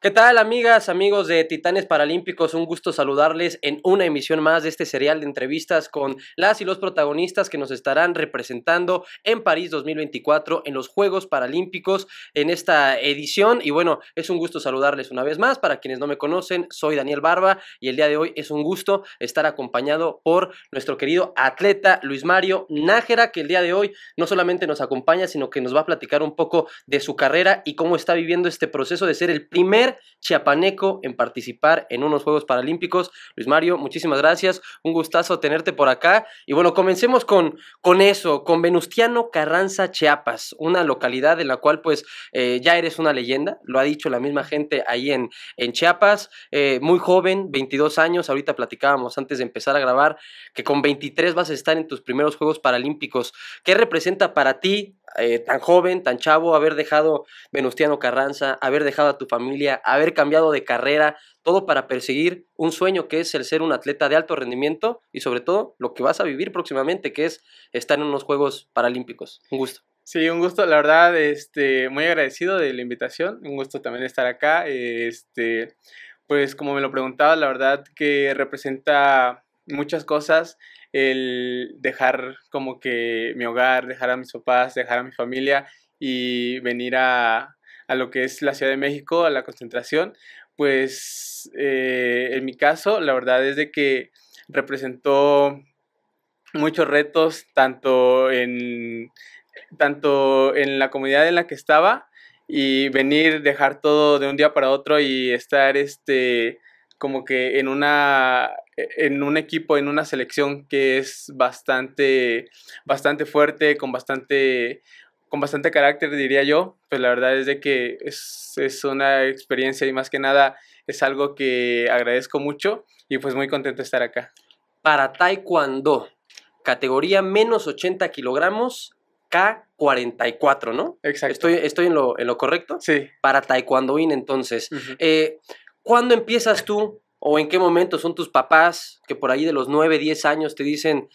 ¿Qué tal amigas, amigos de Titanes Paralímpicos? Un gusto saludarles en una emisión más de este serial de entrevistas con las y los protagonistas que nos estarán representando en París 2024 en los Juegos Paralímpicos en esta edición. Y bueno, es un gusto saludarles una vez más. Para quienes no me conocen, soy Daniel Barba y el día de hoy es un gusto estar acompañado por nuestro querido atleta Luis Mario Nájera, que el día de hoy no solamente nos acompaña, sino que nos va a platicar un poco de su carrera y cómo está viviendo este proceso de ser el primer chiapaneco en participar en unos Juegos Paralímpicos. Luis Mario, muchísimas gracias, un gustazo tenerte por acá. Y bueno, comencemos con, con eso, con Venustiano Carranza Chiapas, una localidad en la cual pues eh, ya eres una leyenda, lo ha dicho la misma gente ahí en, en Chiapas, eh, muy joven, 22 años, ahorita platicábamos antes de empezar a grabar que con 23 vas a estar en tus primeros Juegos Paralímpicos. ¿Qué representa para ti eh, tan joven, tan chavo, haber dejado Venustiano Carranza, haber dejado a tu familia, haber cambiado de carrera, todo para perseguir un sueño que es el ser un atleta de alto rendimiento y sobre todo lo que vas a vivir próximamente, que es estar en unos Juegos Paralímpicos. Un gusto. Sí, un gusto, la verdad, este, muy agradecido de la invitación, un gusto también estar acá, este, pues como me lo preguntaba, la verdad que representa muchas cosas, el dejar como que mi hogar, dejar a mis papás, dejar a mi familia y venir a, lo que es la Ciudad de México, a la concentración, pues eh, en mi caso la verdad es de que representó muchos retos tanto en, tanto en la comunidad en la que estaba y venir, dejar todo de un día para otro y estar este como que en una e-, en un equipo, en una selección que es bastante, bastante fuerte, con bastante, con bastante carácter, diría yo, pues la verdad es de que es, una experiencia y más que nada es algo que agradezco mucho y pues muy contento de estar acá. Para Taekwondo, categoría menos 80 kilogramos, K44, ¿no? Exacto. ¿Estoy, estoy en, lo, en lo correcto? Sí. Para Taekwondo In, entonces. ¿Cuándo empiezas tú o en qué momento son tus papás que por ahí de los 9, 10 años te dicen,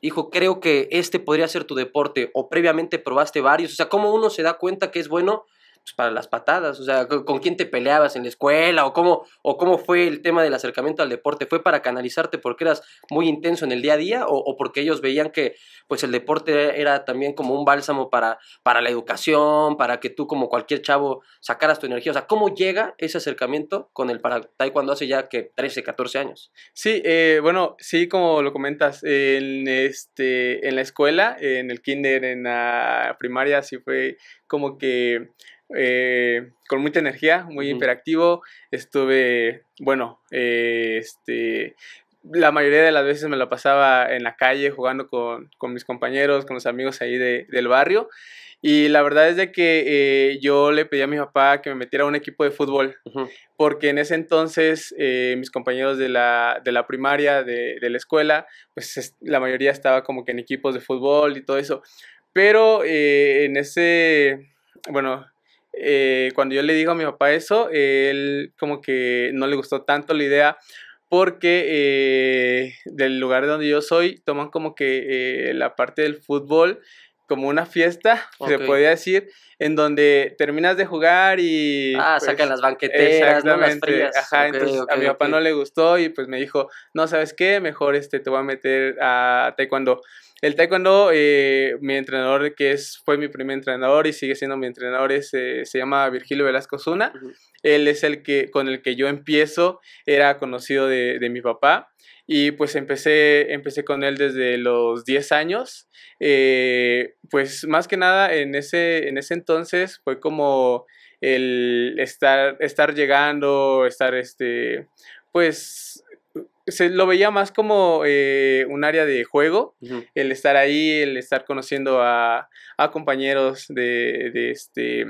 hijo, creo que este podría ser tu deporte o previamente probaste varios? O sea, ¿cómo uno se da cuenta que es bueno pues, para las patadas? O sea, ¿con quién te peleabas en la escuela? ¿O cómo, ¿O cómo fue el tema del acercamiento al deporte? ¿Fue para canalizarte porque eras muy intenso en el día a día? ¿O, porque ellos veían que pues, el deporte era también como un bálsamo para, para la educación, para que tú como cualquier chavo sacaras tu energía? O sea, ¿cómo llega ese acercamiento con el para taekwondo hace ya que 13, 14 años? Sí, eh, bueno, sí, como lo comentas, en, este, en la escuela, en el kinder, en la primaria, sí fue como que eh, con mucha energía, muy interactivo Estuve, bueno, eh, este, la mayoría de las veces me la pasaba en la calle jugando con, mis compañeros, con los amigos ahí del barrio. Y la verdad es de que eh, yo le pedí a mi papá que me metiera a un equipo de fútbol, porque en ese entonces mis compañeros de la, de la primaria, de, la escuela, pues la mayoría estaba como que en equipos de fútbol y todo eso. Pero en ese, bueno, eh, cuando yo le digo a mi papá eso, él como que no le gustó tanto la idea porque eh, del lugar donde yo soy toman como que eh, la parte del fútbol como una fiesta, se podría decir, en donde terminas de jugar y... Ah, pues, sacan las banqueteras, las Ajá, a mi papá no le gustó y pues me dijo, no, ¿sabes qué? Mejor este, te voy a meter a taekwondo. El taekwondo, eh, mi entrenador, que es, fue mi primer entrenador y sigue siendo mi entrenador, eh, se llama Virgilio Velasco Zuna. Él es el que, con el que yo empiezo, era conocido de, mi papá. Y pues empecé, empecé con él desde los 10 años. Eh, pues más que nada, en ese, en ese entonces fue como el estar, estar llegando, estar este, pues se lo veía más como eh, un área de juego, el estar ahí, el estar conociendo a, compañeros de, este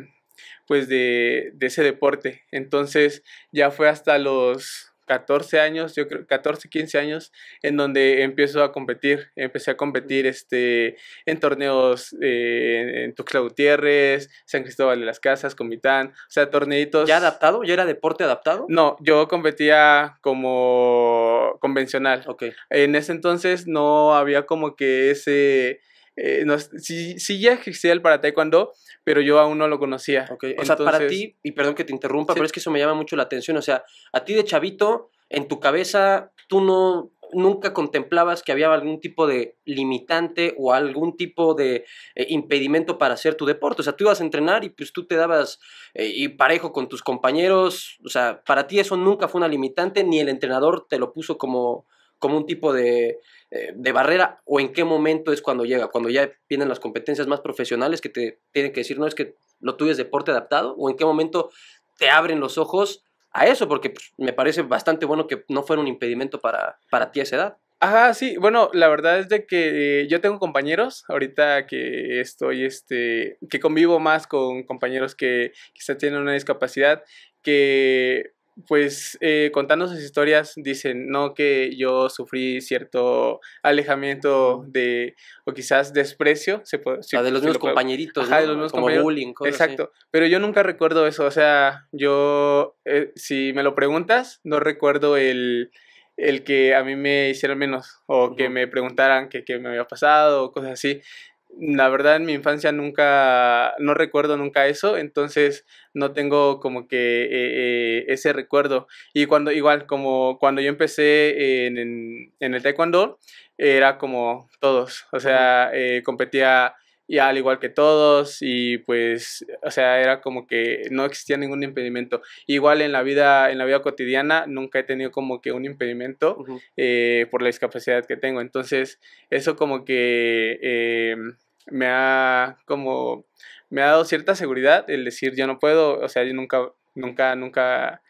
pues de ese deporte. Entonces ya fue hasta los 14 años, yo creo 14, 15 años, en donde empiezo a competir. Empecé a competir este, en torneos eh, en Tuxla Gutiérrez, San Cristóbal de las Casas, Comitán, o sea, torneitos. ¿Ya adaptado? ¿Ya era deporte adaptado? No, yo competía como convencional. Okay. En ese entonces no había como que ese eh, no, sí, sí, ya existía el para taekwondo, pero yo aún no lo conocía. O sea, para ti, y perdón que te interrumpa, pero es que eso me llama mucho la atención. O sea, a ti de chavito, en tu cabeza, tú no nunca contemplabas que había algún tipo de limitante o algún tipo de eh, impedimento para hacer tu deporte. O sea, tú ibas a entrenar y pues tú te dabas eh, y parejo con tus compañeros. O sea, para ti eso nunca fue una limitante, ni el entrenador te lo puso como, como un tipo eh, de, barrera o en qué momento es cuando llega, cuando ya vienen las competencias más profesionales que te tienen que decir, no es que lo tuyo es deporte adaptado o en qué momento te abren los ojos a eso, porque pues, me parece bastante bueno que no fuera un impedimento para, ti a esa edad. Ajá, sí, bueno, la verdad es de que eh, yo tengo compañeros, ahorita que estoy, este, que convivo más con compañeros que quizá tienen una discapacidad, que pues eh, contando sus historias dicen, no que yo sufrí cierto alejamiento de, o quizás desprecio. Se puede, ah, de los mismos compañeritos, de los mismos Como bullying. Exacto, pero yo nunca recuerdo eso, o sea, yo, eh, si me lo preguntas, no recuerdo el, el que a mí me hicieran menos o que me preguntaran qué me había pasado o cosas así la verdad en mi infancia nunca, no recuerdo nunca eso, entonces no tengo como que eh, eh, ese recuerdo. Y cuando, igual, como cuando yo empecé en, el taekwondo, era como todos, o sea, eh, competía y al igual que todos y pues o sea era como que no existía ningún impedimento igual en la vida en la vida cotidiana nunca he tenido como que un impedimento eh, por la discapacidad que tengo entonces eso como que em, me ha como me ha dado cierta seguridad el decir yo no puedo o sea yo nunca nunca nunca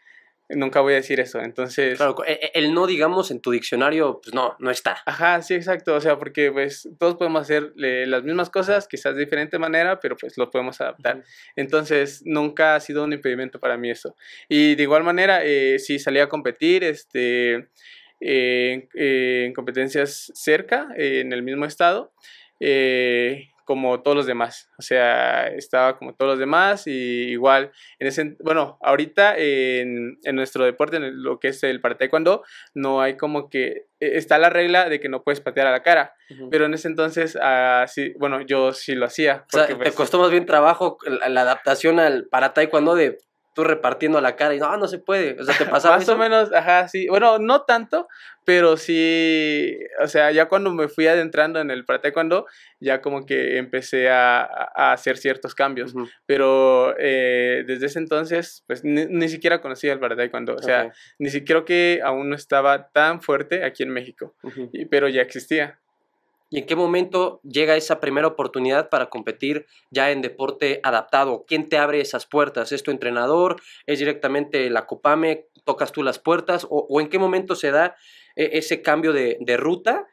nunca voy a decir eso. Entonces. Claro, e, e, el no, digamos, en tu diccionario, pues no, no está. Ajá, sí, exacto. O sea, porque pues todos podemos hacer eh, las mismas cosas, quizás de diferente manera, pero pues lo podemos adaptar. Entonces, nunca ha sido un impedimento para mí eso. Y de igual manera, eh, si salía a competir, este. Eh, eh, en competencias cerca, en el mismo estado, como todos los demás. O sea, estaba como todos los demás y igual, en ese, bueno, ahorita en, nuestro deporte, en lo que es el para taekwondo, no hay como que, e, está la regla de que no puedes patear a la cara, pero en ese entonces, uh, bueno, yo sí lo hacía. O sea, te pues, costó más bien trabajo la, la adaptación al para taekwondo de tú repartiendo la cara y no, no se puede. O sea, te pasaba. Más o menos, ajá, sí. Bueno, no tanto, pero sí. O sea, ya cuando me fui adentrando en el cuando ya como que empecé a, hacer ciertos cambios. Pero eh, desde ese entonces, pues ni, siquiera conocía el cuando O sea, ni siquiera que aún no estaba tan fuerte aquí en México, pero ya existía. ¿Y en qué momento llega esa primera oportunidad para competir ya en deporte adaptado? ¿Quién te abre esas puertas? ¿Es tu entrenador? ¿Es directamente la Copame? ¿Tocas tú las puertas? ¿O, en qué momento se da eh, ese cambio de, ruta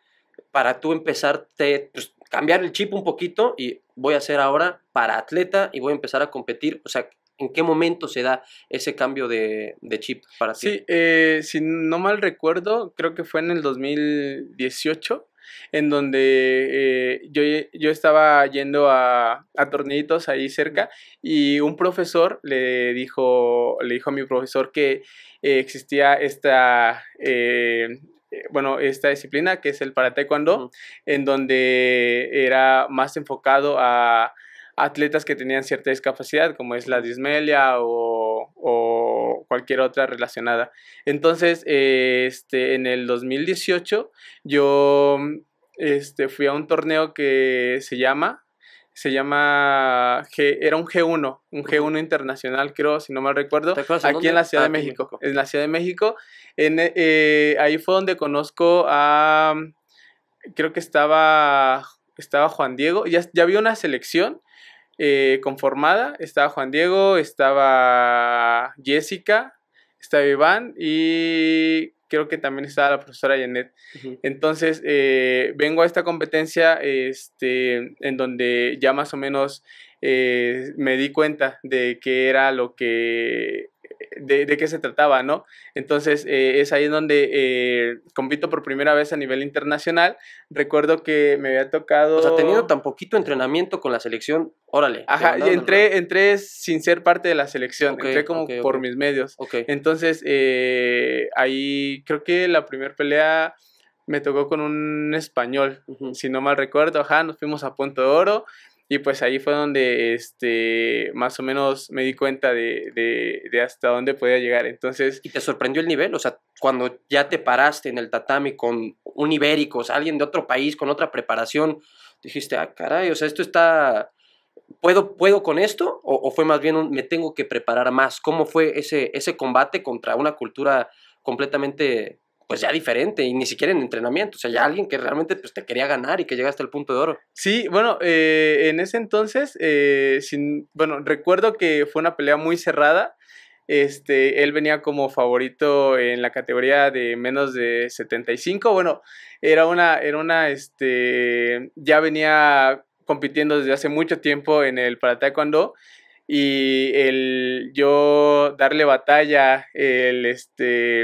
para tú empezar a pues, cambiar el chip un poquito y voy a ser ahora para atleta y voy a empezar a competir? O sea, ¿En qué momento se da ese cambio de, chip para ti? Sí, eh, si no mal recuerdo, creo que fue en el 2018 en donde eh, yo, yo, estaba yendo a, a tornitos ahí cerca y un profesor le dijo, le dijo a mi profesor que eh, existía esta, eh, bueno, esta disciplina que es el para taekwondo, en donde era más enfocado a atletas que tenían cierta discapacidad, como es la dismelia o, cualquier otra relacionada. Entonces, este, en el 2018 yo este, fui a un torneo que se llama se llama, era un G1, un G1 internacional, creo, si no mal recuerdo, aquí ah, en la Ciudad de México, en la Ciudad de México, ahí fue donde conozco a, creo que estaba, estaba Juan Diego, ya, ya había una selección eh, conformada. Estaba Juan Diego, estaba Jessica, estaba Iván y creo que también estaba la profesora Janet. Entonces, eh, vengo a esta competencia este, en donde ya más o menos eh, me di cuenta de que era lo que de, qué se trataba, ¿no? Entonces eh, es ahí donde eh, compito por primera vez a nivel internacional. Recuerdo que me había tocado... O sea, tenido tan poquito entrenamiento con la selección, órale. Ajá, y entré, entré sin ser parte de la selección, entré como por mis medios. Entonces eh, ahí creo que la primera pelea me tocó con un español, si no mal recuerdo, ajá, nos fuimos a Punto de Oro y pues ahí fue donde este, más o menos me di cuenta de, hasta dónde podía llegar. Entonces... ¿Y te sorprendió el nivel? O sea, cuando ya te paraste en el tatami con un ibérico, o sea, alguien de otro país, con otra preparación, dijiste, ah, caray, o sea, esto está... ¿Puedo, puedo con esto? ¿O, fue más bien un, me tengo que preparar más? ¿Cómo fue ese, ese combate contra una cultura completamente pues ya diferente y ni siquiera en entrenamiento, o sea, ya alguien que realmente pues, te quería ganar y que llegaste al punto de oro. Sí, bueno, eh, en ese entonces, eh, bueno, recuerdo que fue una pelea muy cerrada, este, él venía como favorito en la categoría de menos de 75, bueno, era una, era una, este, ya venía compitiendo desde hace mucho tiempo en el para taekwondo y el yo darle batalla, el, este,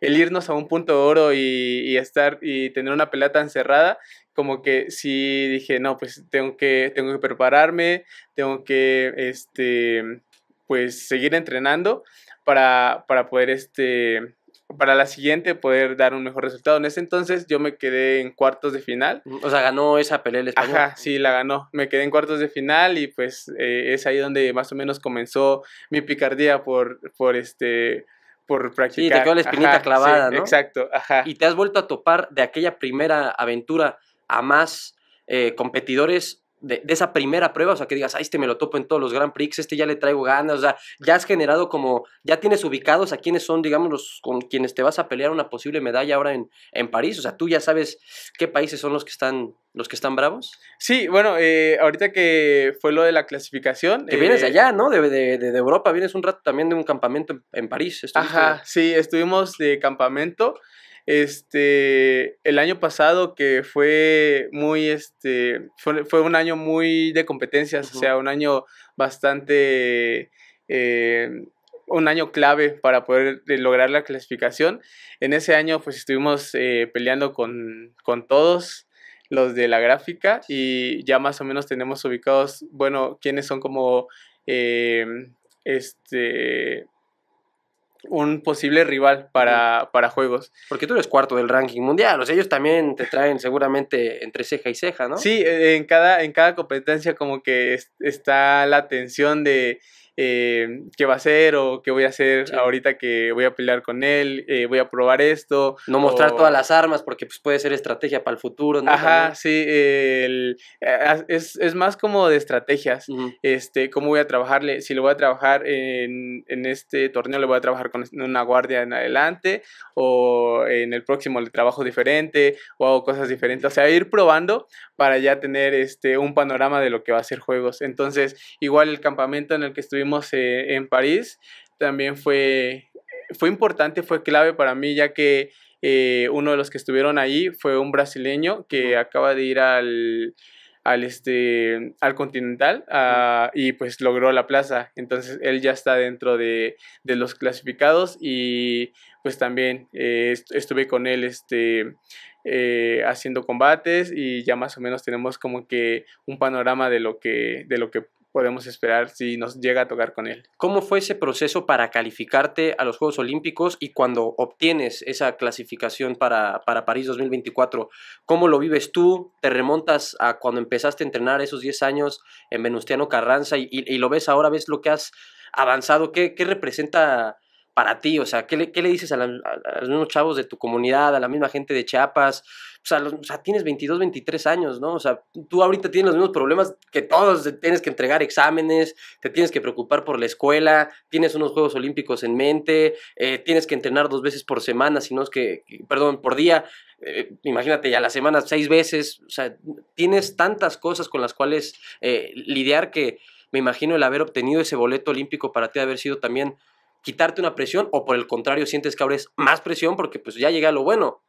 el irnos a un punto de oro y, estar y tener una pelea encerrada, como que sí dije, no, pues tengo que, tengo que prepararme, tengo que, este, pues seguir entrenando para, para poder, este, para la siguiente poder dar un mejor resultado. En ese entonces yo me quedé en cuartos de final. Mm, o sea, ganó esa pelea el español. Ajá, sí, la ganó. Me quedé en cuartos de final y pues eh, es ahí donde más o menos comenzó mi picardía por, por este por practicar. Sí, te quedó la espinita clavada, ¿no? Exacto, ajá. Y te has vuelto a topar de aquella primera aventura a más eh, competidores de, esa primera prueba, o sea, que digas, ay, ah, este me lo topo en todos los Grand Prix, este ya le traigo ganas, o sea, ya has generado como, ya tienes ubicados a quienes son, digamos, los con quienes te vas a pelear una posible medalla ahora en, en París, o sea, tú ya sabes qué países son los que están los que están bravos? Sí, bueno, eh, ahorita que fue lo de la clasificación. Que vienes de eh, allá, ¿no? De, de, Europa, vienes un rato también de un campamento en, París. Ajá, sí, estuvimos de campamento. Este, el año pasado que fue muy, este, fue, un año muy de competencias, o sea, un año bastante... Eh, un año clave para poder eh, lograr la clasificación. En ese año pues estuvimos eh, peleando con, todos los de la gráfica y ya más o menos tenemos ubicados, bueno, quienes son como este, un posible rival para, para, juegos. Porque tú eres cuarto del ranking mundial, o sea, ellos también te traen seguramente entre ceja y ceja, ¿no? Sí, e, en cada, en cada competencia como que está la tensión de eh, qué va a hacer o qué voy a hacer ahorita que voy a pelear con él, eh, voy a probar esto. No mostrar todas las armas porque pues, puede ser estrategia para el futuro. Ajá, sí, eh, es, es, más como de estrategias, este, cómo voy a trabajarle, si lo voy a trabajar en, en este torneo, le voy a trabajar con este, una guardia en adelante o en el próximo le trabajo diferente o hago cosas diferentes, o sea, ir probando para ya tener este, un panorama de lo que va a ser juegos. Entonces, igual el campamento en el que estuvimos eh, en París también fue, fue importante, fue clave para mí, ya que eh, uno de los que estuvieron ahí fue un brasileño que acaba de ir al, al, este, al Continental y pues logró la plaza. Entonces él ya está dentro de, los clasificados y pues también eh, estuve con él este, haciendo combates y ya más o menos tenemos como que un panorama de lo que, de lo que podemos esperar si nos llega a tocar con él. ¿Cómo fue ese proceso para calificarte a los Juegos Olímpicos y cuando obtienes esa clasificación para, para París 2024? ¿Cómo lo vives tú? ¿Te remontas a cuando empezaste a entrenar esos 10 años en Venustiano Carranza y, lo ves ahora, ves lo que has avanzado? ¿Qué, qué representa para ti? O sea, ¿qué le, dices a, los chavos de tu comunidad, a la misma gente de Chiapas? O sea, tienes 22, 23 años, ¿no? O sea, tú ahorita tienes los mismos problemas que todos, tienes que entregar exámenes, te tienes que preocupar por la escuela, tienes unos Juegos Olímpicos en mente, eh, tienes que entrenar dos veces por semana, si no es que, perdón, por día, eh, imagínate ya la semana seis veces, o sea, tienes tantas cosas con las cuales eh, lidiar que me imagino el haber obtenido ese boleto olímpico para ti haber sido también quitarte una presión o por el contrario sientes que abres más presión porque pues ya llegué a lo bueno,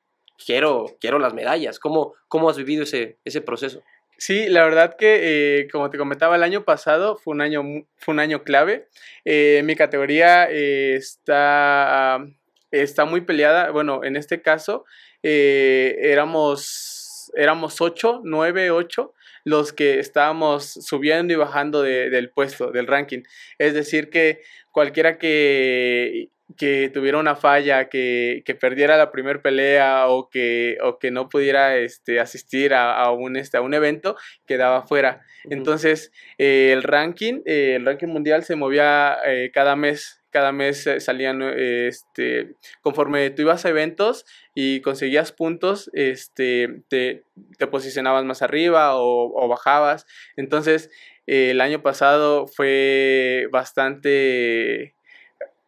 quiero, quiero las medallas. ¿Cómo, cómo has vivido ese, ese proceso? Sí, la verdad que eh, como te comentaba el año pasado fue un año, fue un año clave. Eh, mi categoría eh, está, está muy peleada. Bueno, en este caso éramos, éramos 8, 9, 8 los que estábamos subiendo y bajando del puesto, del ranking. Es decir, que cualquiera que, que tuviera una falla, que, perdiera la primera pelea o que, o que no pudiera este, asistir a, un, este, a un evento, quedaba fuera. Entonces, eh, el ranking, eh, el ranking mundial se movía eh, cada mes cada mes eh, salían, eh, este, conforme tú ibas a eventos y conseguías puntos, este, te, te posicionabas más arriba o, bajabas. Entonces, eh, el año pasado fue bastante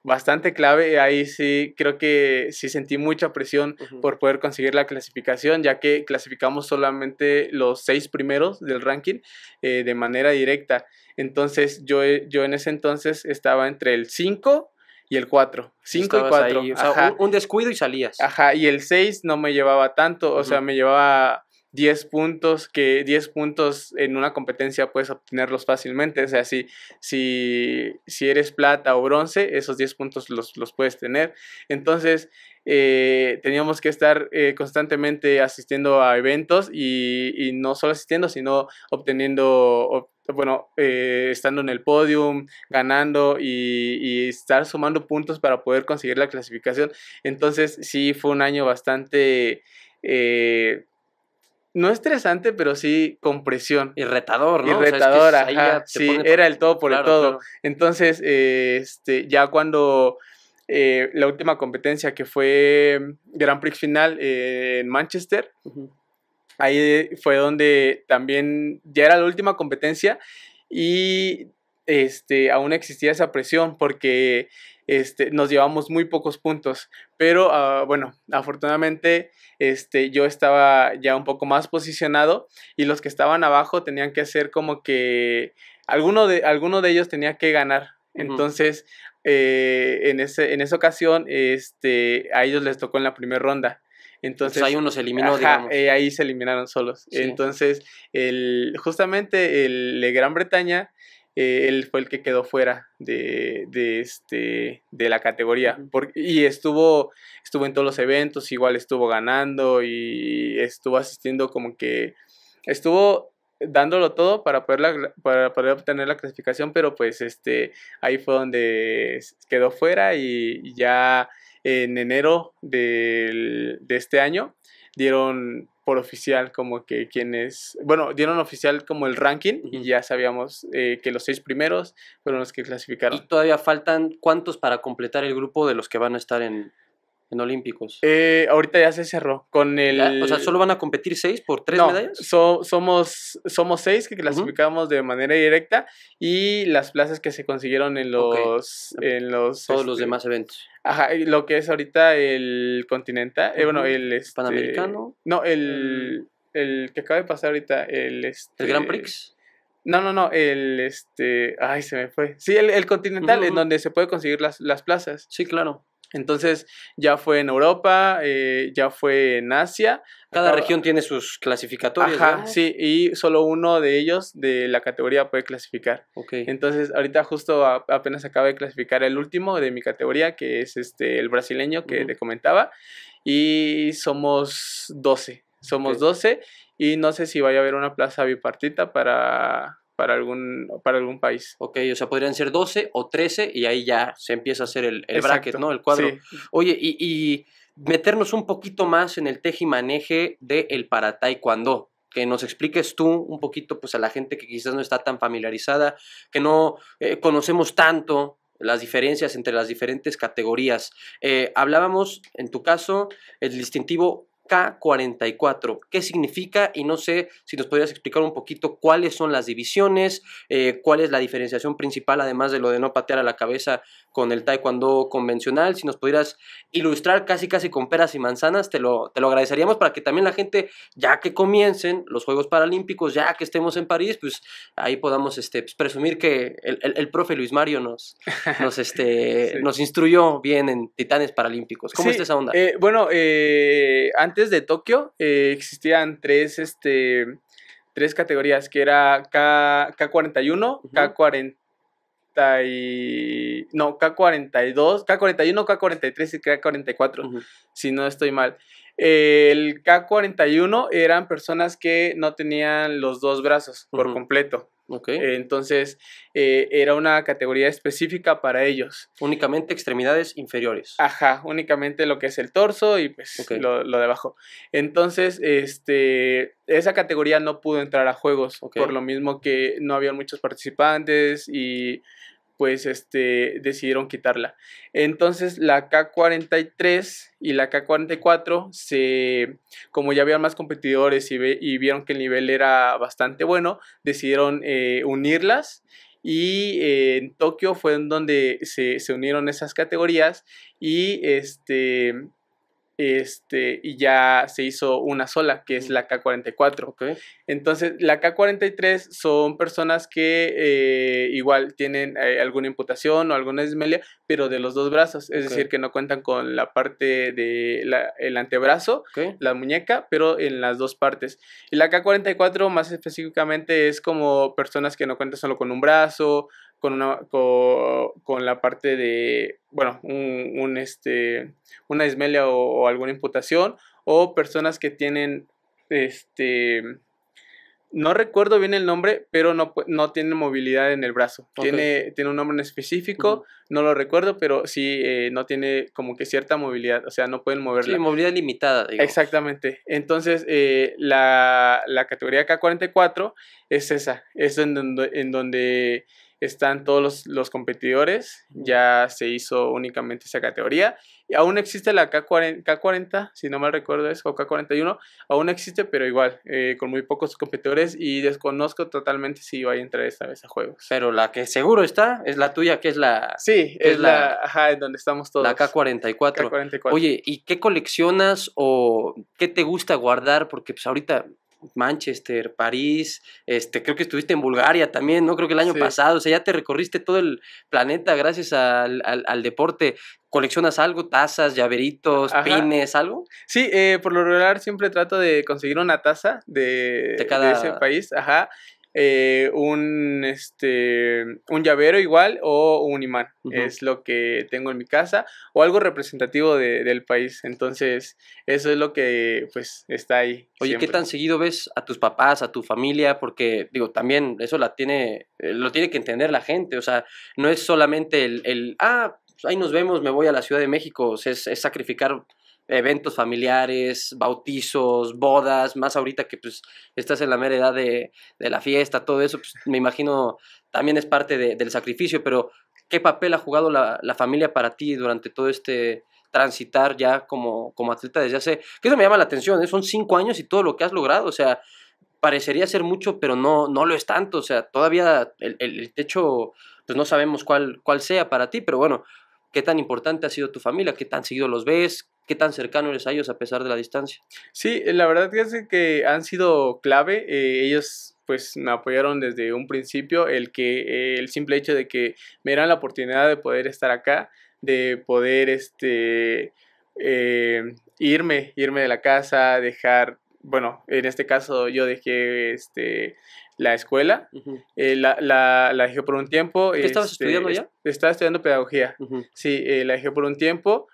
bastante clave. Ahí sí creo que sí sentí mucha presión por poder conseguir la clasificación, ya que clasificamos solamente los seis primeros del ranking eh, de manera directa. Entonces yo, yo en ese entonces estaba entre el 5 y el 4. 5 y 4. un, descuido y salías. Ajá, y el 6 no me llevaba tanto, o sea, me llevaba 10 puntos, que 10 puntos en una competencia puedes obtenerlos fácilmente. O sea, si, eres plata o bronce, esos 10 puntos los, puedes tener. Entonces, eh, teníamos que estar eh, constantemente asistiendo a eventos y, no solo asistiendo, sino obteniendo, bueno, eh, estando en el podium, ganando y, y, estar sumando puntos para poder conseguir la clasificación. Entonces, sí, fue un año bastante no estresante, pero sí con presión. Y retador, ¿no? Y retador, sí, era el todo por el todo. Entonces, eh, este, ya cuando eh, la última competencia que fue mm, Grand Prix final eh, en Manchester, ahí fue donde también ya era la última competencia y este, aún existía esa presión porque este, nos llevamos muy pocos puntos. Pero ah, bueno, afortunadamente este, yo estaba ya un poco más posicionado y los que estaban abajo tenían que hacer como que alguno de, de ellos tenía que ganar. Entonces, eh, en, ese, en esa ocasión, este, a ellos les tocó en la primera ronda. Entonces, ahí se eh, ahí se eliminaron solos. Entonces, el, justamente el de Gran Bretaña eh, él fue el que quedó fuera de, de, este, de la categoría. y estuvo, estuvo en todos los eventos, igual estuvo ganando y estuvo asistiendo como que estuvo dándolo todo para poder, para poder obtener la clasificación, pero pues este, ahí fue donde quedó fuera y ya en enero de este año dieron por oficial como que quienes, bueno, dieron oficial como el ranking y ya sabíamos eh, que los seis primeros fueron los que clasificaron. Y todavía faltan cuántos para completar el grupo de los que van a estar en, en Olímpicos? Eh, ahorita ya se cerró con el... O sea, ¿solo van a competir seis por tres medallas? somos, somos seis que clasificamos de manera directa y las plazas que se consiguieron en los... En los Todos los este, demás eventos. Ajá, lo que es ahorita el continental, eh, bueno, el... Este, ¿Panamericano? No, el, mm. el... que acaba de pasar ahorita, el... Este, ¿El grand Prix? No, no, no, el, este, ay, se me fue. Sí, el, Continental, en donde se puede conseguir las, las plazas. Sí, claro. Entonces, ya fue en Europa, eh, ya fue en Asia. Cada región tiene sus clasificatorios. Ajá, sí, y solo uno de ellos de la categoría puede clasificar. ok Entonces, ahorita justo apenas acaba de clasificar el último de mi categoría, que es este el brasileño que le comentaba, y somos 12. Somos doce, 12 y no sé si vaya a haber una plaza bipartita para, para, algún, para algún país. Ok, o sea, podrían ser 12 o 13 y ahí ya se empieza a hacer el, bracket, ¿no? El cuadro. Oye, y, meternos un poquito más en el tejimaneje del de para taekwondo que nos expliques tú un poquito pues a la gente que quizás no está tan familiarizada, que no eh, conocemos tanto las diferencias entre las diferentes categorías. Eh, hablábamos, en tu caso, el distintivo K44. ¿Qué significa? Y no sé si nos podrías explicar un poquito cuáles son las divisiones, eh, cuál es la diferenciación principal, además de lo de no patear a la cabeza con el taekwondo convencional. Si nos pudieras ilustrar casi casi con peras y manzanas, te lo, te lo agradeceríamos para que también la gente, ya que comiencen los Juegos Paralímpicos, ya que estemos en París, pues ahí podamos este, pues, presumir que el, profe Luis Mario nos, nos, este, nos instruyó bien en Titanes Paralímpicos. ¿Cómo está esa onda? Eh, bueno, eh, antes de Tokio eh, existían tres, este, tres categorías, que era K, 41 K40 y... No, K42, K41, K43 y K44, si no estoy mal. El K41 eran personas que no tenían los dos brazos por completo. Entonces, eh, era una categoría específica para ellos. Únicamente extremidades inferiores. Ajá, únicamente lo que es el torso y pues lo, debajo. Entonces, este, esa categoría no pudo entrar a juegos, por lo mismo que no habían muchos participantes y pues este, decidieron quitarla. Entonces la K43 y la K44 se, como ya habían más competidores y, vieron que el nivel era bastante bueno, decidieron eh, unirlas y eh, en Tokio fue donde se, se unieron esas categorías y este este, y ya se hizo una sola, que es la K-44. Okay. Entonces, la K-43 son personas que eh, igual tienen eh, alguna imputación o alguna dismelia, pero de los dos brazos, es decir, que no cuentan con la parte del el antebrazo, la muñeca, pero en las dos partes. Y la K-44 más específicamente es como personas que no cuentan solo con un brazo, con, una, con, la parte de, bueno, un, este, una ismelia o, alguna imputación, o personas que tienen, este, no recuerdo bien el nombre, pero no, no tiene movilidad en el brazo. Tiene, tiene un nombre en específico, no lo recuerdo, pero sí eh, no tiene como que cierta movilidad, o sea, no pueden moverla. Sí, movilidad limitada, digamos. Exactamente. Entonces, eh, la, la, categoría K44 es esa, es en donde están todos los, competidores, ya se hizo únicamente esa categoría. Y aún existe la K40, 40 si no mal recuerdo es, o K41, aún existe, pero igual, eh, con muy pocos competidores y desconozco totalmente si va a entrar esta vez a juegos. Pero la que seguro está es la tuya, que es la... Sí, es, la, Ajá, en donde estamos todos. La K44. K44. Oye, ¿y qué coleccionas o qué te gusta guardar? Porque pues ahorita Manchester, París, este, creo que estuviste en Bulgaria también, ¿no? Creo que el año pasado, o sea, ya te recorriste todo el planeta gracias al, deporte. ¿Coleccionas algo? ¿Tazas, llaveritos, pines, algo? Sí, eh, por lo regular siempre trato de conseguir una taza de, cada... De ese país. Ajá. Eh, un, este, un llavero igual o un imán. Es lo que tengo en mi casa o algo representativo del país. Entonces, eso es lo que pues está ahí. Oye, ¿qué tan seguido ves a tus papás, a tu familia? Porque digo, también eso la tiene, eh, lo tiene que entender la gente. O sea, no es solamente el, ah, pues, ahí nos vemos, me voy a la Ciudad de México. es sacrificar eventos familiares, bautizos, bodas, más ahorita que pues estás en la mera edad de, de la fiesta, todo eso, pues me imagino también es parte del sacrificio, pero ¿qué papel ha jugado la, la, familia para ti durante todo este transitar ya como, como atleta desde hace, que eso me llama la atención, eh? son cinco años y todo lo que has logrado, o sea, parecería ser mucho, pero no, no lo es tanto, o sea, todavía el, el, el techo, pues no sabemos cuál, cuál sea para ti, pero bueno, qué tan importante ha sido tu familia, qué tan seguido los ves, qué tan cercano eres a ellos a pesar de la distancia. Sí, eh, la verdad es que han sido clave. Eh, ellos pues me apoyaron desde un principio, el que el simple hecho de que me eran la oportunidad de poder estar acá, de poder este eh, irme, irme de la casa, dejar, bueno, en este caso yo dejé este la escuela, eh, la, la, dejé por un tiempo. ¿Qué estabas este, estudiando ya? Estaba estudiando pedagogía, sí, eh, la dejé por un tiempo.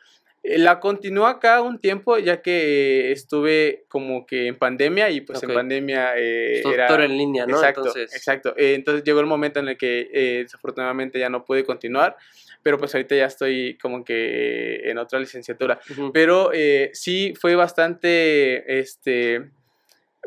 Eh, la continué acá un tiempo, ya que estuve como que en pandemia y pues en pandemia era... Doctor en línea, ¿no? Exacto, entonces... exacto. entonces llegó el momento en el que desafortunadamente ya no pude continuar, pero pues ahorita ya estoy como que en otra licenciatura. Pero sí fue bastante, este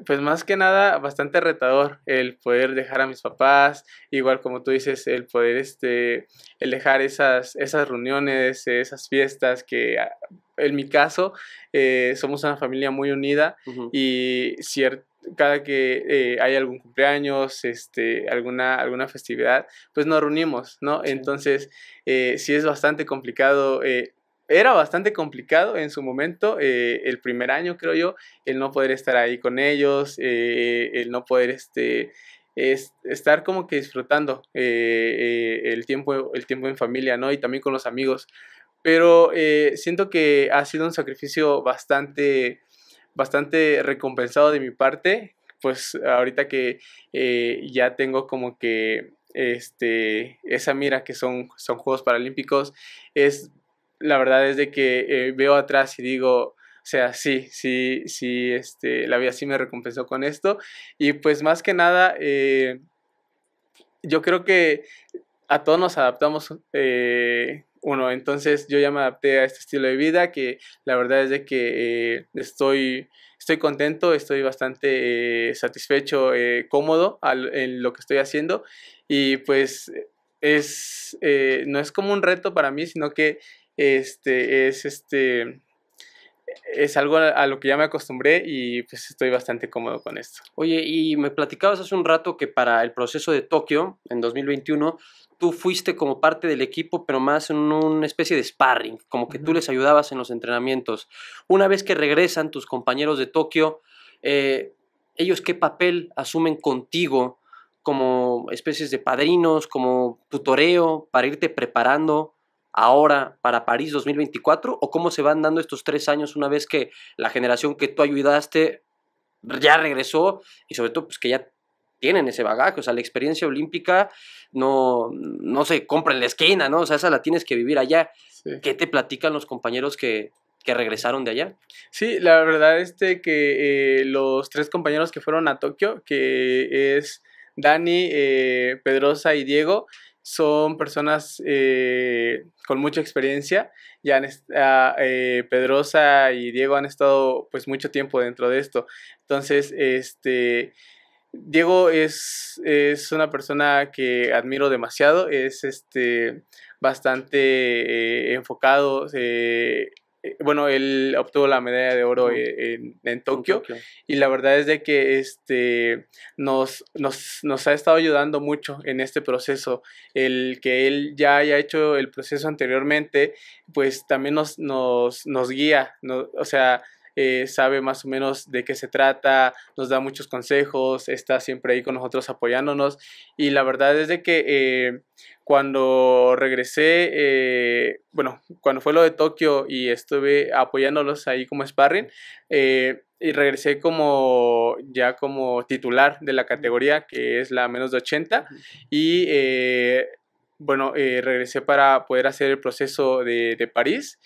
pues más que nada bastante retador el poder dejar a mis papás, igual como tú dices, el poder este, el dejar esas, esas reuniones, esas fiestas que ah, en mi caso eh, somos una familia muy unida y cierto cada que eh, hay algún cumpleaños, este, alguna, alguna festividad, pues nos reunimos, ¿no? Entonces, eh, sí es bastante complicado eh, era bastante complicado en su momento, eh, el primer año creo yo, el no poder estar ahí con ellos, eh, el no poder este, estar como que disfrutando eh, el, tiempo, el tiempo en familia, ¿no? Y también con los amigos. Pero siento que ha sido un sacrificio bastante, bastante recompensado de mi parte, pues ahorita que ya tengo como que este, esa mira que son, son Juegos Paralímpicos, es la verdad es de que eh, veo atrás y digo, o sea, sí, sí, sí, este, la vida sí me recompensó con esto. Y pues más que nada, eh, yo creo que a todos nos adaptamos eh, uno. Entonces yo ya me adapté a este estilo de vida que la verdad es de que estoy, estoy contento, estoy bastante satisfecho, cómodo en lo que estoy haciendo. Y pues es, no es como un reto para mí, sino que este, es este es algo a, lo que ya me acostumbré y pues estoy bastante cómodo con esto. Oye, y me platicabas hace un rato que para el proceso de Tokio en 2021 tú fuiste como parte del equipo, pero más en una especie de sparring, como que tú les ayudabas en los entrenamientos. Una vez que regresan tus compañeros de Tokio, eh, ¿ellos qué papel asumen contigo como especies de padrinos, como tutoreo para irte preparando? ahora para París 2024 o cómo se van dando estos tres años una vez que la generación que tú ayudaste ya regresó y sobre todo pues que ya tienen ese bagaje, o sea, la experiencia olímpica no, no se compra en la esquina, ¿no? O sea, esa la tienes que vivir allá. ¿Qué te platican los compañeros que, regresaron de allá. Sí, la verdad es este, que eh, los tres compañeros que fueron a Tokio, que es Dani, eh, Pedrosa y Diego, son personas eh, con mucha experiencia. Ya ah, eh, Pedrosa y Diego han estado pues mucho tiempo dentro de esto. Entonces, este... Diego es, es, una persona que admiro demasiado, es este, bastante eh, enfocado, eh, bueno, él obtuvo la medalla de oro eh, en, Tokio, y la verdad es de que este, nos, nos, ha estado ayudando mucho en este proceso. El que él ya haya hecho el proceso anteriormente, pues también nos, nos, nos guía, o sea, eh, sabe más o menos de qué se trata, nos da muchos consejos, está siempre ahí con nosotros apoyándonos y la verdad es de que eh, cuando regresé, eh, bueno, cuando fue lo de Tokio y estuve apoyándolos ahí como sparring, y regresé como ya como titular de la categoría que es la menos de 80 y bueno, regresé para poder hacer el proceso de, de París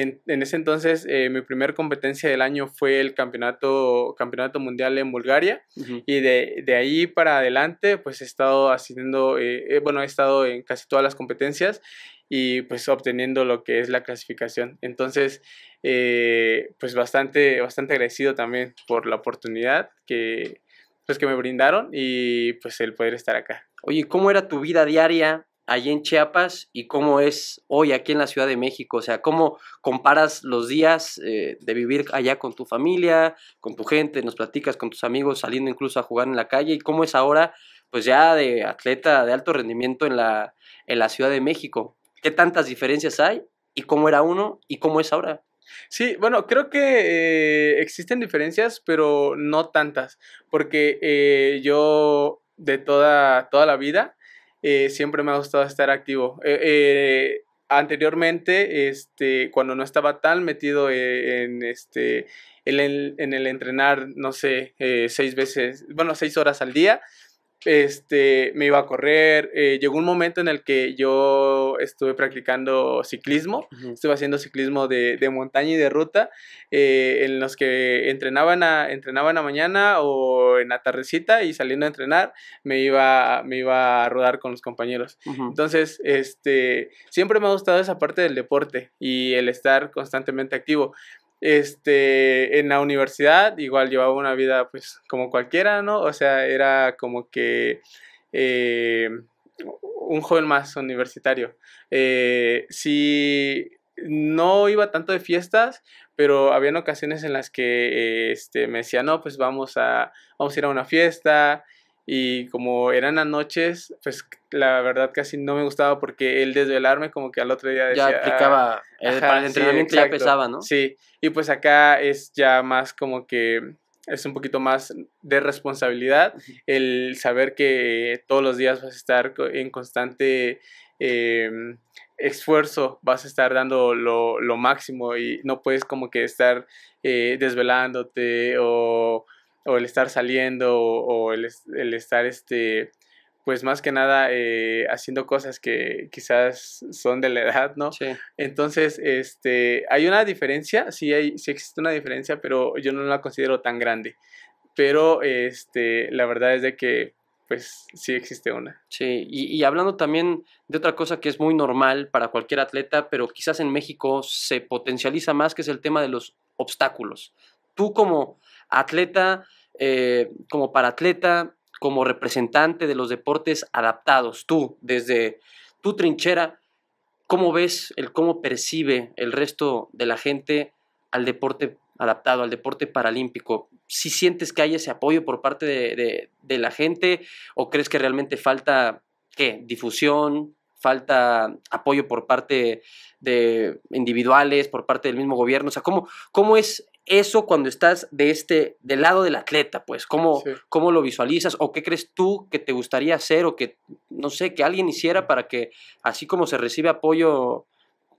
en, ese entonces, eh, mi primera competencia del año fue el campeonato, campeonato mundial en Bulgaria y de, ahí para adelante, pues he estado haciendo, eh, eh, bueno, he estado en casi todas las competencias y pues obteniendo lo que es la clasificación. Entonces, pues bastante, bastante agradecido también por la oportunidad que, pues, que me brindaron y pues el poder estar acá. Oye, ¿cómo era tu vida diaria allí en Chiapas y cómo es hoy aquí en la Ciudad de México? O sea, ¿cómo comparas los días eh, de vivir allá con tu familia, con tu gente, nos platicas con tus amigos, saliendo incluso a jugar en la calle? ¿Y cómo es ahora, pues ya de atleta de alto rendimiento en la, en la Ciudad de México? ¿Qué tantas diferencias hay? ¿Y cómo era uno? ¿Y cómo es ahora? Sí, bueno, creo que eh, existen diferencias, pero no tantas, porque eh, yo de toda, toda la vida eh, siempre me ha gustado estar activo. Eh, eh, anteriormente, este, cuando no estaba tan metido en, este, el, en el entrenar, no sé, seis veces, bueno, seis horas al día, este, me iba a correr. Eh, llegó un momento en el que yo estuve practicando ciclismo, estuve haciendo ciclismo de, montaña y de ruta, eh, en los que entrenaban a, la mañana o en la y saliendo a entrenar me iba, me iba a rodar con los compañeros. Entonces, este, siempre me ha gustado esa parte del deporte y el estar constantemente activo. Este, en la universidad igual llevaba una vida pues como cualquiera, ¿no? O sea, era como que eh, un joven más universitario. Eh, si no iba tanto de fiestas, pero habían ocasiones en las que este, me decía, no, pues vamos a, vamos a ir a una fiesta, y como eran anoches, pues la verdad casi no me gustaba porque el desvelarme como que al otro día decía, ya aplicaba el, entrenamiento ya pesaba, ¿no? Sí, y pues acá es ya más como que es un poquito más de responsabilidad el saber que todos los días vas a estar en constante em, esfuerzo, vas a estar dando lo, lo, máximo y no puedes como que estar eh, desvelándote o o el estar saliendo o, el, estar, este, pues más que nada eh, haciendo cosas que quizás son de la edad, ¿no? Sí. Entonces, este, hay una diferencia, sí, hay, sí existe una diferencia, pero yo no la considero tan grande. Pero, este, la verdad es de que, pues sí existe una. Sí, y, y, hablando también de otra cosa que es muy normal para cualquier atleta, pero quizás en México se potencializa más, que es el tema de los obstáculos. Tú como atleta, eh, como para atleta, como representante de los deportes adaptados, tú, desde tu trinchera, ¿cómo ves el cómo percibe el resto de la gente al deporte adaptado, al deporte paralímpico? ¿Si sientes que hay ese apoyo por parte de, la gente o crees que realmente falta, qué, difusión, falta apoyo por parte de individuales, por parte del mismo gobierno? O sea, ¿cómo, cómo es eso cuando estás de este, del lado del atleta, pues, ¿cómo, ¿cómo lo visualizas? ¿O qué crees tú que te gustaría hacer o que, no sé, que alguien hiciera para que, así como se recibe apoyo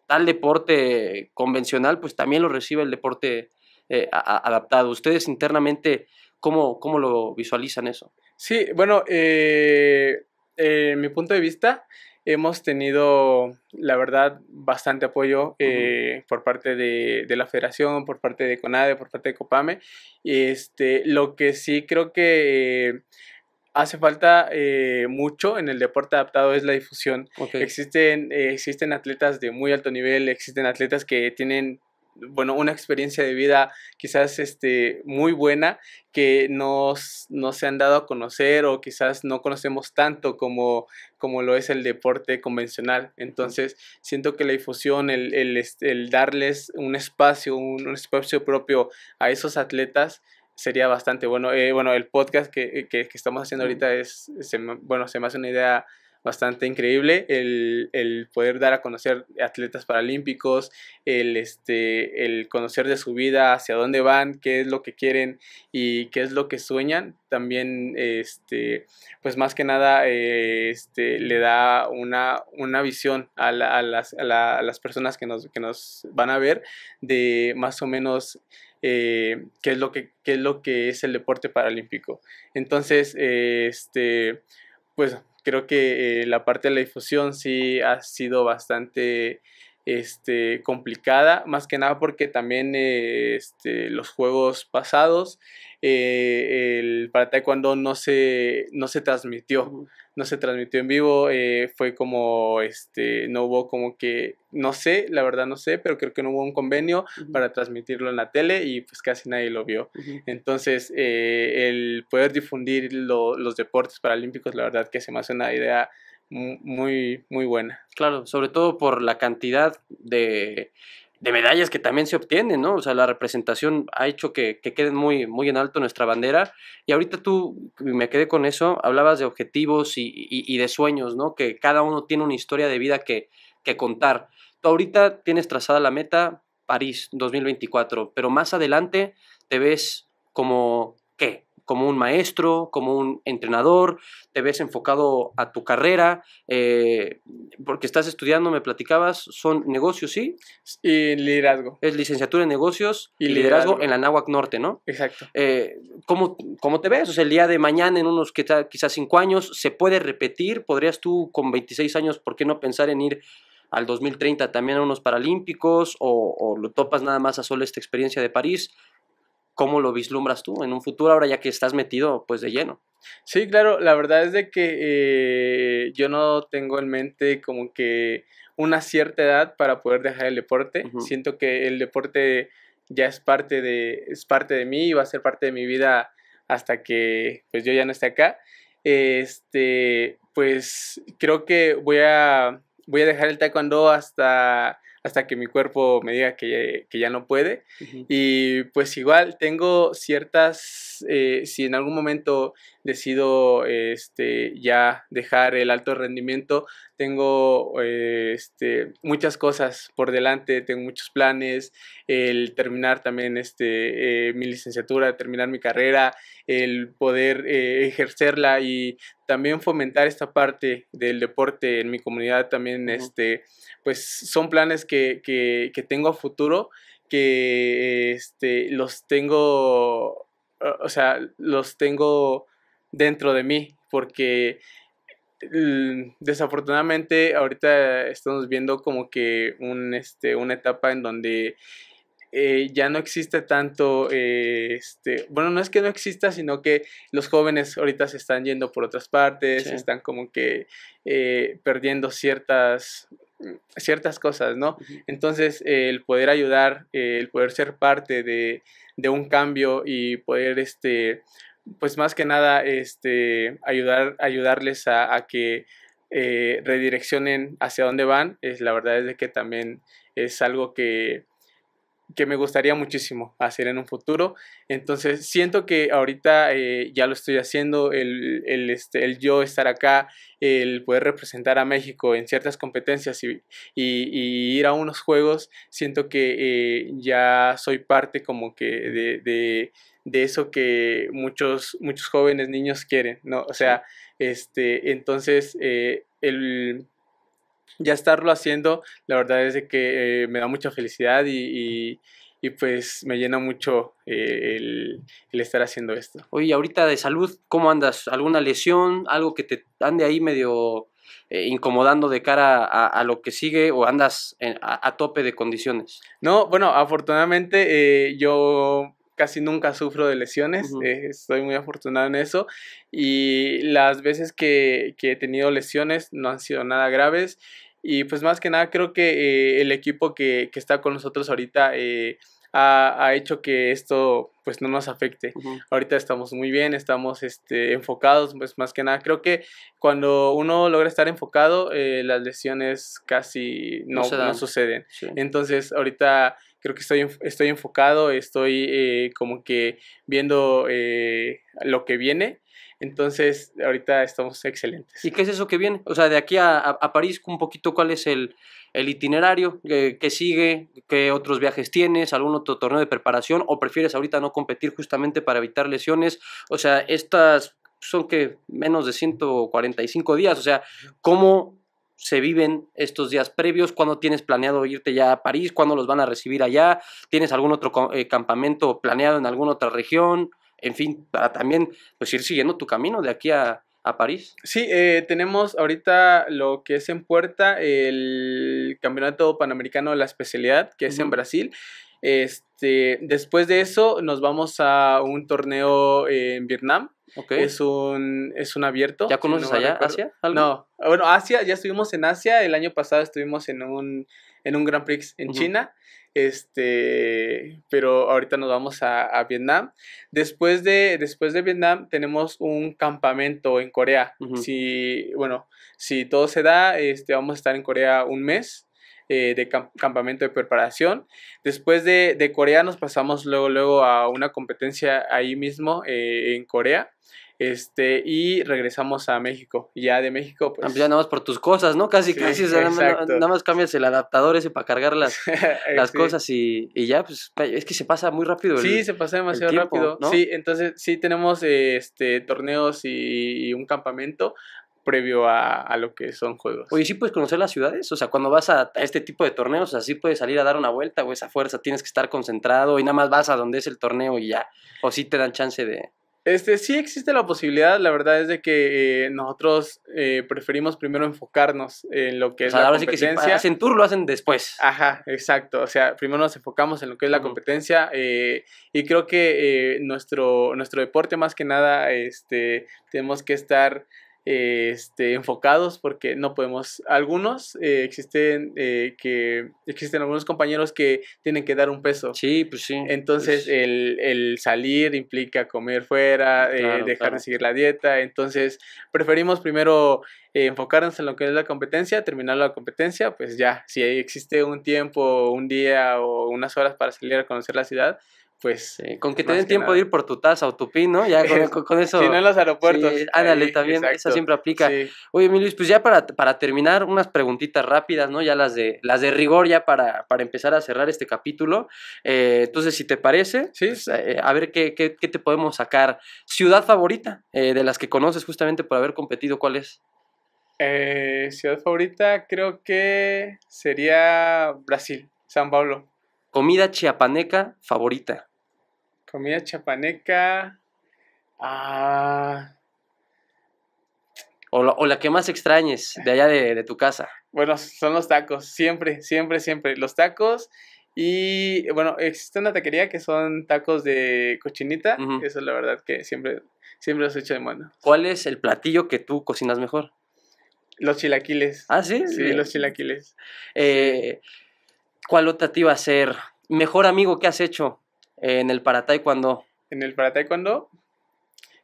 tal deporte convencional, pues también lo reciba el deporte eh, adaptado? ¿Ustedes internamente cómo, cómo lo visualizan eso? Sí, bueno, eh, eh, mi punto de vista hemos tenido, la verdad, bastante apoyo eh, por parte de, la federación, por parte de CONADE, por parte de COPAME. Este, lo que sí creo que eh, hace falta eh, mucho en el deporte adaptado es la difusión. Existen, existen atletas de muy alto nivel, existen atletas que tienen bueno, una experiencia de vida quizás este, muy buena que no se han dado a conocer o quizás no conocemos tanto como, como lo es el deporte convencional. Entonces, siento que la difusión, el, este, el, darles un espacio, un, espacio propio a esos atletas, sería bastante bueno. Eh, bueno, el podcast que, eh, que, estamos haciendo ahorita es, bueno, se me hace una idea bastante increíble el, poder dar a conocer atletas paralímpicos, el, este, el conocer de su vida, hacia dónde van, qué es lo que quieren y qué es lo que sueñan. También, este, pues más que nada, eh, este, le da una, una visión a, las, a, las, personas que nos, que nos van a ver de más o menos eh, qué, es lo que, es lo que es el deporte paralímpico. Entonces, eh, este, pues creo que eh, la parte de la difusión sí ha sido bastante este, complicada, más que nada porque también eh, este, los juegos pasados, eh, el para taekwondo no se, no se transmitió, no se transmitió en vivo, eh, fue como, este, no hubo como que, no sé, la verdad no sé, pero creo que no hubo un convenio para transmitirlo en la tele y pues casi nadie lo vio. Entonces, el poder difundir los deportes paralímpicos, la verdad que se me hace una idea muy, muy buena. Claro, sobre todo por la cantidad de, de medallas que también se obtienen, ¿no? O sea, la representación ha hecho que, que queden muy, muy en alto nuestra bandera. Y ahorita tú, me quedé con eso, hablabas de objetivos y, de sueños, ¿no? Que cada uno tiene una historia de vida que, que contar. Tú ahorita tienes trazada la meta París 2024, pero más adelante te ves como, ¿qué? como un maestro, como un entrenador, te ves enfocado a tu carrera, eh, porque estás estudiando, me platicabas, son negocios, ¿sí? Y liderazgo. Es licenciatura en negocios y, liderazgo, en la Náhuac Norte, ¿no? Exacto. Eh, ¿cómo, te ves? O sea, el día de mañana, en unos quizás cinco años, ¿se puede repetir? ¿Podrías tú con 26 años, por qué no pensar en ir al 2030 también a unos Paralímpicos o, o lo topas nada más a solo esta experiencia de París? ¿Cómo lo vislumbras tú en un futuro ahora ya que estás metido pues de lleno? Sí, claro, la verdad es de que eh, yo no tengo en mente como que una cierta edad para poder dejar el deporte. Siento que el deporte ya es parte, de, es parte de mí y va a ser parte de mi vida hasta que pues yo ya no esté acá. Este, pues creo que voy a, voy a dejar el taekwondo hasta hasta que mi cuerpo me diga que, ya no puede. Y pues igual tengo ciertas, eh, si en algún momento decido este, ya dejar el alto rendimiento, tengo eh, este, muchas cosas por delante, tengo muchos planes, el terminar también este, eh, mi licenciatura, terminar mi carrera, el poder eh, ejercerla y también fomentar esta parte del deporte en mi comunidad también, este, pues son planes que, tengo a futuro que este, los tengo, o sea, los tengo dentro de mí, porque desafortunadamente ahorita estamos viendo como que un, este, una etapa en donde eh, ya no existe tanto, eh, este, bueno, no es que no exista, sino que los jóvenes ahorita se están yendo por otras partes, están como que eh, perdiendo ciertas, ciertas cosas, ¿no? Entonces, el poder ayudar, el poder ser parte de, de un cambio y poder, este, pues más que nada, este, ayudar, ayudarles a, que eh, redireccionen hacia dónde van, es, la verdad es de que también es algo que, que me gustaría muchísimo hacer en un futuro. Entonces, siento que ahorita eh, ya lo estoy haciendo, el, este, el, yo estar acá, el poder representar a México en ciertas competencias y, ir a unos juegos, siento que eh, ya soy parte como que de, de eso que muchos, muchos jóvenes niños quieren, ¿no? O sea, este, entonces, eh, ya estarlo haciendo, la verdad es de que eh, me da mucha felicidad y, y, pues me llena mucho eh, el, estar haciendo esto. Oye, ahorita de salud, ¿cómo andas? ¿Alguna lesión? ¿Algo que te ande ahí medio incomodando de cara a, lo que sigue o andas a, tope de condiciones? No, bueno, afortunadamente yo casi nunca sufro de lesiones, eh, estoy muy afortunado en eso y las veces que, he tenido lesiones no han sido nada graves y pues más que nada creo que eh, el equipo que, está con nosotros ahorita eh, ha, ha, hecho que esto pues no nos afecte. Ahorita estamos muy bien, estamos este, enfocados, pues más que nada creo que cuando uno logra estar enfocado las lesiones casi no, suceden. Entonces ahorita creo que estoy, estoy enfocado, estoy eh, como que viendo eh, lo que viene. Entonces, ahorita estamos excelentes. ¿Y qué es eso que viene? O sea, de aquí a, París, un poquito cuál es el, itinerario que sigue, qué otros viajes tienes, algún otro torneo de preparación o prefieres ahorita no competir justamente para evitar lesiones. O sea, estas son que menos de 145 días. O sea, ¿cómo se viven estos días previos, cuándo tienes planeado irte ya a París, cuándo los van a recibir allá, tienes algún otro eh, campamento planeado en alguna otra región, en fin, para también pues, ir siguiendo tu camino de aquí a, París. Sí, eh, tenemos ahorita lo que es en puerta el Campeonato Panamericano de la Especialidad, que es en Brasil. Este, después de eso nos vamos a un torneo en Vietnam, es, un, es un abierto. ¿Ya conoces allá, Asia? No, bueno, Asia, ya estuvimos en Asia, el año pasado estuvimos en un, en un Grand Prix en China, este, pero ahorita nos vamos a, Vietnam. Después de, después de Vietnam tenemos un campamento en Corea. Si, bueno, si todo se da, este, vamos a estar en Corea un mes. Eh, de campamento de preparación. Después de, de, Corea nos pasamos luego, luego a una competencia ahí mismo eh, en Corea. Este, y regresamos a México. Ya de México, pues, ah, pues. Ya nada más por tus cosas, ¿no? Casi, casi. nada, más cambias el adaptador ese para cargar las, eh, las cosas y, ya, pues es que se pasa muy rápido. El, sí, se pasa demasiado rápido. Sí, entonces sí tenemos este, torneos y, un campamento previo a, lo que son juegos. Oye, ¿sí puedes conocer las ciudades? O sea, cuando vas a, este tipo de torneos, así puedes salir a dar una vuelta o esa fuerza, tienes que estar concentrado y nada más vas a donde es el torneo y ya. O sí te dan chance de... Este, sí existe la posibilidad, la verdad es de que eh, nosotros eh, preferimos primero enfocarnos en lo que es la competencia. Sí que si hacen tour, lo hacen después. Ajá, exacto. O sea, primero nos enfocamos en lo que es la competencia eh, y creo que nuestro, nuestro deporte más que nada, este, tenemos que estar eh, este, enfocados porque no podemos. Algunos eh, existen eh, que existen algunos compañeros que tienen que dar un peso. Sí, pues sí. Entonces pues El, salir implica comer fuera, dejar de seguir la dieta. Entonces preferimos primero enfocarnos en lo que es la competencia, terminar la competencia, pues ya, si existe un tiempo, un día o unas horas para salir a conocer la ciudad, pues... con que te den tiempo de ir por tu taza o tu pin, ¿no? Ya con, eso... Si no en los aeropuertos. ándale, también, esa siempre aplica. Oye, pues ya para, terminar, unas preguntitas rápidas, ¿no? Ya las de, las de rigor, ya para, empezar a cerrar este capítulo. Eh, entonces, si te parece, pues, eh, a ver qué, te podemos sacar. ¿Ciudad favorita eh, de las que conoces justamente por haber competido, cuál es? ciudad favorita creo que sería Brasil, San Pablo. Comida chiapaneca favorita. Comida chiapaneca. Ah. O la, que más extrañes de allá de, tu casa. Bueno, son los tacos, siempre, siempre, siempre. Los tacos y, bueno, existe una taquería que son tacos de cochinita. Eso es la verdad que siempre, siempre los hecho de mano. ¿Cuál es el platillo que tú cocinas mejor? Los chilaquiles. ¿Ah, sí? Sí, los chilaquiles. Eh, ¿Cuál otra te a ser? Mejor amigo que has hecho eh, en el para taekwondo. En el para taekwondo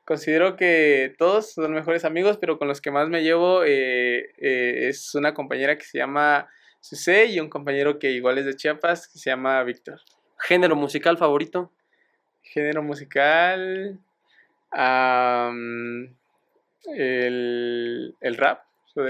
considero que todos son mejores amigos, pero con los que más me llevo eh, eh, es una compañera que se llama Susé y un compañero que igual es de Chiapas, que se llama Víctor. ¿Género musical favorito? Género musical. el rap.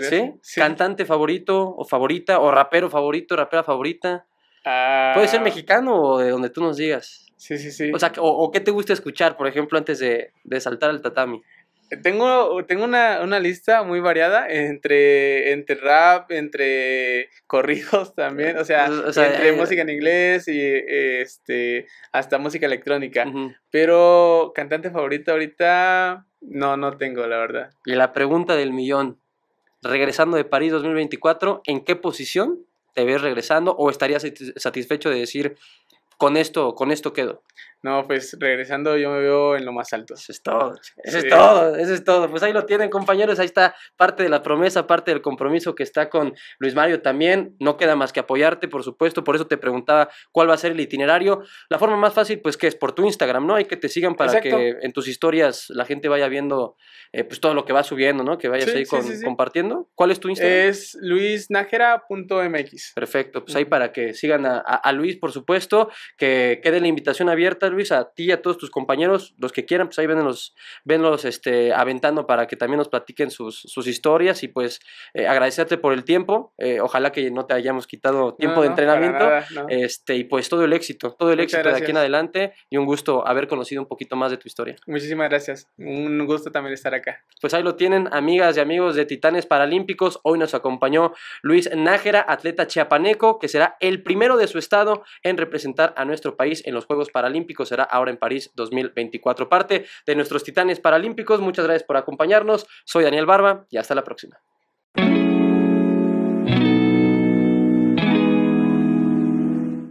¿Sí? ¿Sí? Cantante favorito o favorita, o rapero favorito, rapera favorita. Puede ser ah. mexicano o de donde tú nos digas. Sí, sí, sí. O sea, o, qué te gusta escuchar, por ejemplo, antes de, saltar al tatami. Eh, tengo, tengo una, lista muy variada entre, entre rap, entre corridos también, o sea, entre eh, música en inglés y este hasta música electrónica. Pero cantante favorito ahorita no, no tengo, la verdad. Y la pregunta del millón, regresando de París 2024, ¿en qué posición te ves regresando o estarías satisfecho de decir, con esto, con esto quedo? No, pues regresando yo me veo en lo más alto. Eso es todo, eso es todo, eso es todo. Pues ahí lo tienen compañeros, ahí está parte de la promesa, parte del compromiso que está con Luis Mario también. No queda más que apoyarte, por supuesto, por eso te preguntaba cuál va a ser el itinerario. La forma más fácil, pues que es por tu Instagram, ¿no? Hay que te sigan para que en tus historias la gente vaya viendo eh, pues todo lo que va subiendo, ¿no? Que vayas a ahí compartiendo. ¿Cuál es tu Instagram? Es luisnajera.mx. Perfecto, pues ahí para que sigan a Luis, por supuesto, que quede la invitación abierta. Luis, a ti y a todos tus compañeros, los que quieran, pues ahí venlos, los este, aventando para que también nos platiquen sus, historias y pues eh, agradecerte por el tiempo. Eh, ojalá que no te hayamos quitado tiempo de entrenamiento. este, y pues todo el éxito, todo el éxito de aquí en adelante y un gusto haber conocido un poquito más de tu historia. Muchísimas gracias. Un gusto también estar acá. Pues ahí lo tienen, amigas y amigos de Titanes Paralímpicos. Hoy nos acompañó Luis Nájera, atleta chiapaneco, que será el primero de su estado en representar a nuestro país en los Juegos Paralímpicos será ahora en París 2024. Parte de nuestros titanes paralímpicos, muchas gracias por acompañarnos. Soy Daniel Barba y hasta la próxima.